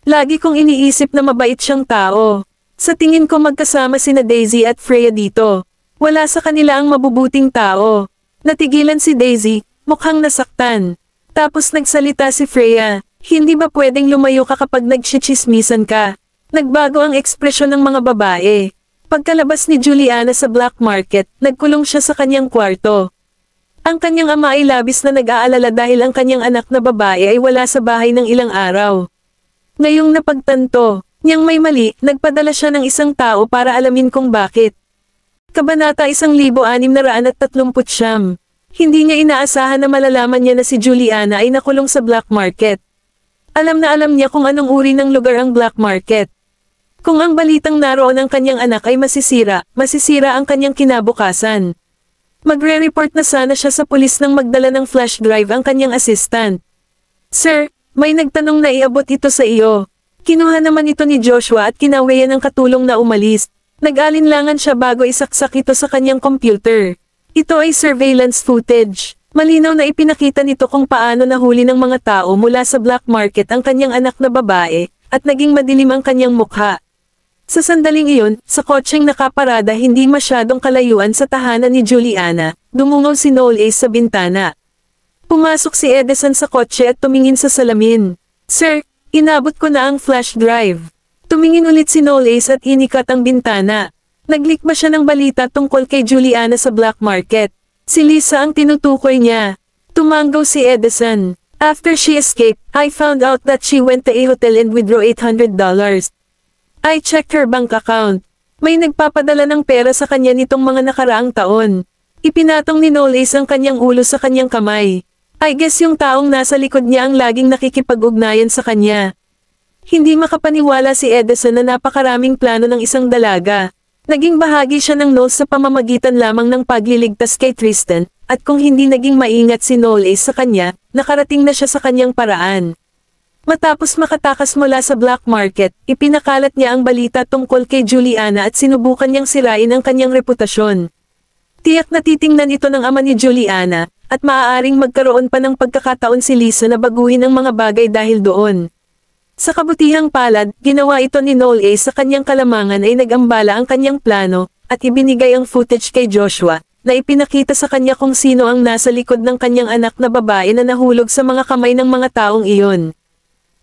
Lagi kong iniisip na mabait siyang tao. Sa tingin ko magkasama sina Daisy at Freya dito. Wala sa kanila ang mabubuting tao. Natigilan si Daisy, mukhang nasaktan. Tapos nagsalita si Freya, hindi ba pwedeng lumayo ka kapag nagchichismisan ka? Nagbago ang ekspresyon ng mga babae. Pagkalabas ni Juliana sa black market, nagkulong siya sa kanyang kwarto. Ang kanyang ama ay labis na nag-aalala dahil ang kanyang anak na babae ay wala sa bahay ng ilang araw. Ngayong napagtanto, niyang may mali, nagpadala siya ng isang tao para alamin kung bakit. Kabanata 1639. Hindi niya inaasahan na malalaman niya na si Juliana ay nakulong sa black market. Alam na alam niya kung anong uri ng lugar ang black market. Kung ang balitang naroon ang kanyang anak ay masisira, masisira ang kanyang kinabukasan. Magre-report na sana siya sa pulis nang magdala ng flash drive ang kanyang assistant. Sir, may nagtanong na iabot ito sa iyo. Kinuha naman ito ni Joshua at kinawayan ng katulong na umalis. Nag-alinlangan siya bago isaksak ito sa kanyang computer. Ito ay surveillance footage. Malinaw na ipinakita nito kung paano nahuli ng mga tao mula sa black market ang kanyang anak na babae at naging madilim ang kanyang mukha. Sa sandaling iyon, sa kotseng nakaparada hindi masyadong kalayuan sa tahanan ni Juliana, dumungaw si Noel Ace sa bintana. Pumasok si Edison sa kotse at tumingin sa salamin. Sir, inabot ko na ang flash drive. Tumingin ulit si Knowles at inikat ang bintana. Naglikma siya ng balita tungkol kay Juliana sa black market. Si Lisa ang tinutukoy niya. Tumanggaw si Edison. After she escaped, I found out that she went to a hotel and withdrew $800. I checked her bank account. May nagpapadala ng pera sa kanya nitong mga nakaraang taon. Ipinatong ni Knowles ang kanyang ulo sa kanyang kamay. I guess yung taong nasa likod niya ang laging nakikipag-ugnayan sa kanya. Hindi makapaniwala si Edison na napakaraming plano ng isang dalaga. Naging bahagi siya ng Noel sa pamamagitan lamang ng pagliligtas kay Tristan, at kung hindi naging maingat si Noel sa kanya, nakarating na siya sa kanyang paraan. Matapos makatakas mula sa black market, ipinakalat niya ang balita tungkol kay Juliana at sinubukan niyang sirain ang kanyang reputasyon. Tiyak na titingnan ito ng ama ni Juliana, at maaaring magkaroon pa ng pagkakataon si Lisa na baguhin ang mga bagay dahil doon. Sa kabutihang palad, ginawa ito ni Noel A sa kanyang kalamangan ay nagambala ang kanyang plano, at ibinigay ang footage kay Joshua, na ipinakita sa kanya kung sino ang nasa likod ng kanyang anak na babae na nahulog sa mga kamay ng mga taong iyon.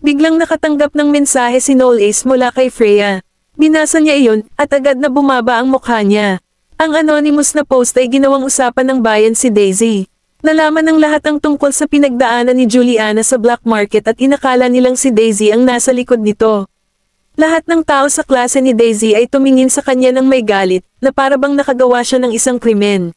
Biglang nakatanggap ng mensahe si Noel Ace mula kay Freya. Binasa niya iyon, at agad na bumaba ang mukha niya. Ang anonymous na post ay ginawang usapan ng bayan si Daisy. Nalaman ng lahat ang tungkol sa pinagdaanan ni Juliana sa black market at inakala nilang si Daisy ang nasa likod nito. Lahat ng tao sa klase ni Daisy ay tumingin sa kanya ng may galit na parabang nakagawa siya ng isang krimen.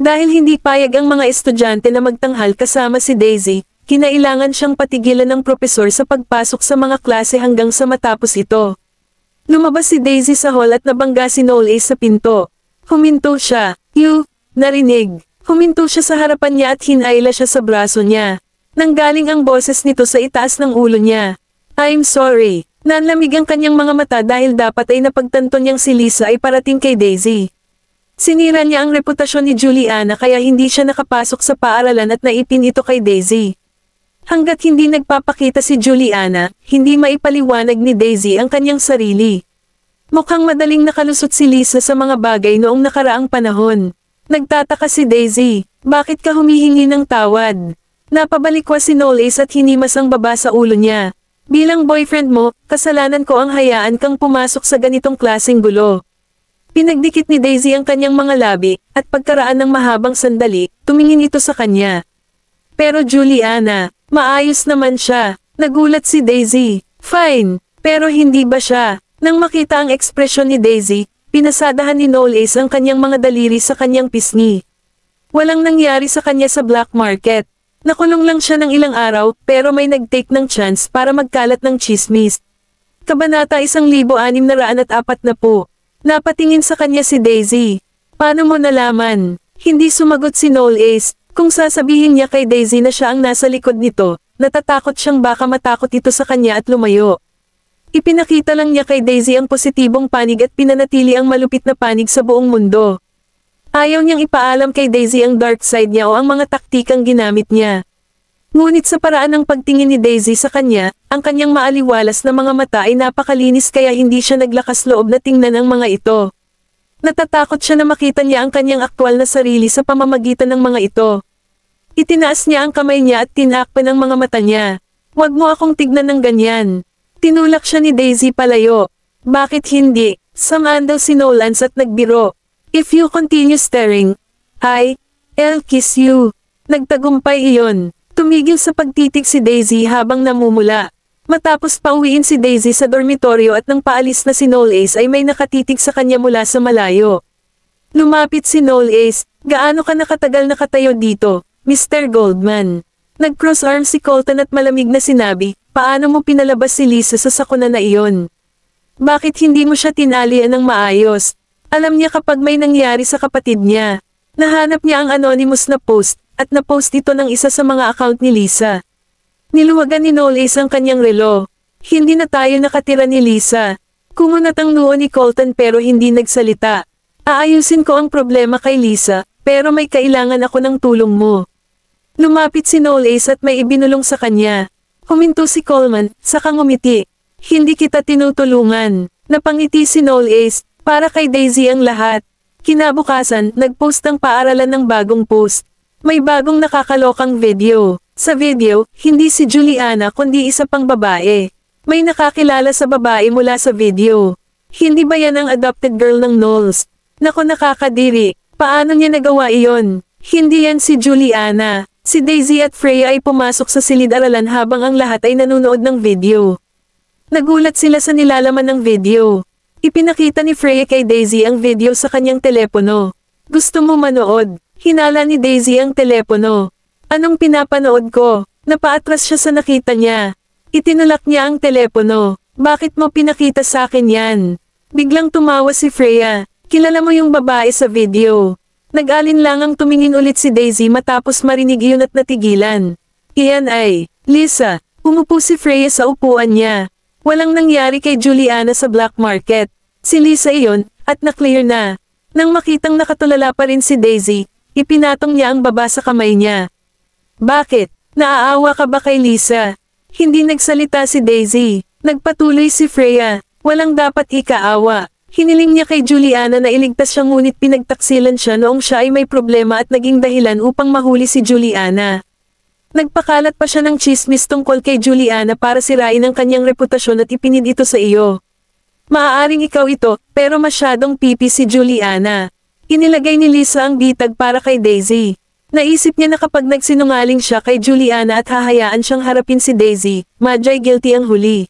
Dahil hindi payag ang mga estudyante na magtanghal kasama si Daisy, kinailangan siyang patigilan ng propesor sa pagpasok sa mga klase hanggang sa matapos ito. Lumabas si Daisy sa hall at nabangga si Noel A sa pinto. Huminto siya, you, narinig. Huminto siya sa harapan niya at hinaila siya sa braso niya. Nanggaling ang boses nito sa itaas ng ulo niya. I'm sorry. Nanlamig ang kanyang mga mata dahil dapat ay napagtanto niyang si Lisa ay parating kay Daisy. Sinira niya ang reputasyon ni Juliana kaya hindi siya nakapasok sa paaralan at naipin ito kay Daisy. Hanggat hindi nagpapakita si Juliana, hindi maipaliwanag ni Daisy ang kanyang sarili. Mukhang madaling nakalusot si Lisa sa mga bagay noong nakaraang panahon. Nagtataka si Daisy, bakit ka humihingi ng tawad? Napabalikwas si Knowles at hinimas ang baba sa ulo niya. Bilang boyfriend mo, kasalanan ko ang hayaan kang pumasok sa ganitong klasing gulo. Pinagdikit ni Daisy ang kanyang mga labi, at pagkaraan ng mahabang sandali, tumingin ito sa kanya. Pero Juliana, maayos naman siya, nagulat si Daisy. Fine, pero hindi ba siya? Nang makita ang ekspresyon ni Daisy, Pinasadahan ni Knowles ang kanyang mga daliri sa kanyang pisngi. Walang nangyari sa kanya sa black market. Nakulong lang siya ng ilang araw pero may nag-take ng chance para magkalat ng chismis. Kabanata 1640 na po. Napatingin sa kanya si Daisy. Paano mo nalaman? Hindi sumagot si Noel Ace. Kung sasabihin niya kay Daisy na siya ang nasa likod nito, natatakot siyang baka matakot ito sa kanya at lumayo. Ipinakita lang niya kay Daisy ang positibong panig at pinanatili ang malupit na panig sa buong mundo. Ayaw niyang ipaalam kay Daisy ang dark side niya o ang mga taktikang ginamit niya. Ngunit sa paraan ng pagtingin ni Daisy sa kanya, ang kanyang maaliwalas na mga mata ay napakalinis kaya hindi siya naglakas loob na tingnan ang mga ito. Natatakot siya na makita niya ang kanyang aktwal na sarili sa pamamagitan ng mga ito. Itinaas niya ang kamay niya at tinakpan ang mga mata niya. Huwag mo akong tignan ng ganyan. Tinulak siya ni Daisy palayo. Bakit hindi? Samaan daw si Nolans at nagbiro. If you continue staring, I, I'll kiss you. Nagtagumpay iyon. Tumigil sa pagtitik si Daisy habang namumula. Matapos pauwiin si Daisy sa dormitoryo at nang paalis na si Noel Ace ay may nakatitig sa kanya mula sa malayo. Lumapit si Noel Ace, gaano ka nakatagal nakatayo dito, Mr. Goldman? Nag-cross arm si Colton at malamig na sinabi, Paano mo pinalabas si Lisa sa sakuna na iyon? Bakit hindi mo siya tinalian ng maayos? Alam niya kapag may nangyari sa kapatid niya. Nahanap niya ang anonymous na post, at na-post ito ng isa sa mga account ni Lisa. Niluwagan ni Knowles ang kanyang relo. Hindi na tayo nakatira ni Lisa. Kumunat ang noo ni Colton pero hindi nagsalita. Aayusin ko ang problema kay Lisa, pero may kailangan ako ng tulong mo. Lumapit si Knowles at may ibinulong sa kanya. Huminto si Coleman, saka ngumiti. Hindi kita tinutulungan. Napangiti si Noel Ace, para kay Daisy ang lahat. Kinabukasan, nagpost ang paaralan ng bagong post. May bagong nakakalokang video. Sa video, hindi si Juliana kundi isa pang babae. May nakakilala sa babae mula sa video. Hindi ba yan ang adopted girl ng Knowles? Nako nakakadiri, paano niya nagawa iyon? Hindi yan si Juliana. Si Daisy at Freya ay pumasok sa silid-aralan habang ang lahat ay nanonood ng video. Nagulat sila sa nilalaman ng video. Ipinakita ni Freya kay Daisy ang video sa kanyang telepono. Gusto mo manood? Hinala ni Daisy ang telepono. Anong pinapanood ko? Napaatras siya sa nakita niya. Itinulak niya ang telepono. Bakit mo pinakita sa akin yan? Biglang tumawa si Freya. Kilala mo yung babae sa video nag ang tumingin ulit si Daisy matapos marinig yun at natigilan. Iyan ay, Lisa, umupo si Freya sa upuan niya. Walang nangyari kay Juliana sa black market. Si Lisa iyon, at na-clear na. Nang makitang nakatulala pa rin si Daisy, ipinatong niya ang baba sa kamay niya. Bakit? Naaawa ka ba kay Lisa? Hindi nagsalita si Daisy. Nagpatuloy si Freya. Walang dapat ikaawa. Hiniling niya kay Juliana na iligtas siya ngunit pinagtaksilan siya noong siya ay may problema at naging dahilan upang mahuli si Juliana. Nagpakalat pa siya ng chismis tungkol kay Juliana para sirain ang kanyang reputasyon at ipinid ito sa iyo. Maaaring ikaw ito, pero masyadong pipi si Juliana. Inilagay ni Lisa ang bitag para kay Daisy. Naisip niya na kapag nagsinungaling siya kay Juliana at hahayaan siyang harapin si Daisy, Madjay guilty ang huli.